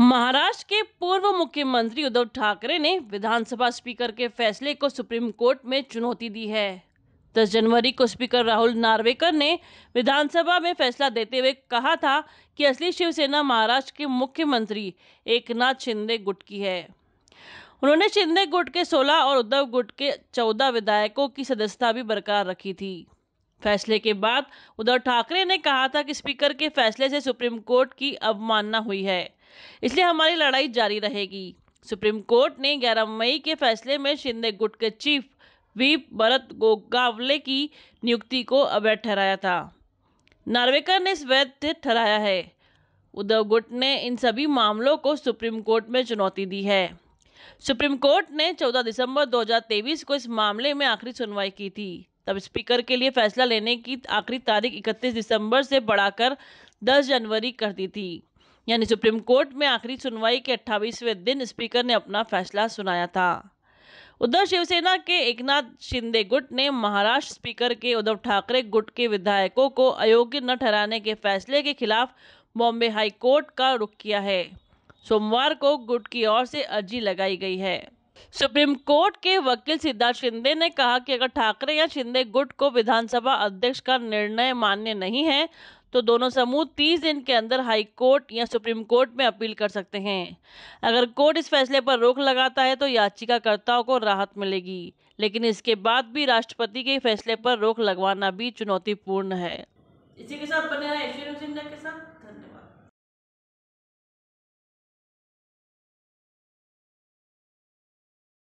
महाराष्ट्र के पूर्व मुख्यमंत्री उद्धव ठाकरे ने विधानसभा स्पीकर के फैसले को सुप्रीम कोर्ट में चुनौती दी है 10 जनवरी को स्पीकर राहुल नार्वेकर ने विधानसभा में फैसला देते हुए कहा था कि असली शिवसेना महाराष्ट्र के मुख्यमंत्री एकनाथ शिंदे गुट की है उन्होंने शिंदे गुट के 16 और उद्धव गुट के 14 विधायकों की सदस्यता भी बरकरार रखी थी फैसले के बाद उद्धव ठाकरे ने कहा था कि स्पीकर के फैसले से सुप्रीम कोर्ट की अवमानना हुई है इसलिए हमारी लड़ाई जारी रहेगी सुप्रीम कोर्ट ने 11 मई के फैसले में शिंदे गुट के चीफ वी भरत गोगावले की नियुक्ति को अवैध ठहराया था नार्वेकर ने वैध ठहराया है उद्धव गुट ने इन सभी मामलों को सुप्रीम कोर्ट में चुनौती दी है सुप्रीम कोर्ट ने 14 दिसंबर 2023 को इस मामले में आखिरी सुनवाई की थी तब स्पीकर के लिए फैसला लेने की आखिरी तारीख 31 दिसंबर से बढ़ाकर 10 जनवरी कर दी थी यानी सुप्रीम कोर्ट में आखिरी सुनवाई के 28वें दिन स्पीकर ने अपना फैसला सुनाया था उधर शिवसेना के एकनाथ शिंदे गुट ने महाराष्ट्र स्पीकर के उद्धव ठाकरे गुट के विधायकों को अयोग्य न ठहराने के फैसले के खिलाफ बॉम्बे हाईकोर्ट का रुख किया है सोमवार को गुट की ओर से अर्जी लगाई गई है सुप्रीम कोर्ट के वकील सिद्धार्थ शिंदे ने कहा कि अगर ठाकरे या शिंदे गुट को विधानसभा अध्यक्ष का निर्णय मान्य नहीं है तो दोनों समूह तीस दिन के अंदर हाई कोर्ट या सुप्रीम कोर्ट में अपील कर सकते हैं अगर कोर्ट इस फैसले पर रोक लगाता है तो याचिकाकर्ताओं को राहत मिलेगी लेकिन इसके बाद भी राष्ट्रपति के फैसले पर रोक लगवाना भी चुनौतीपूर्ण है इसी के साथ बने रहे के साथ धन्यवाद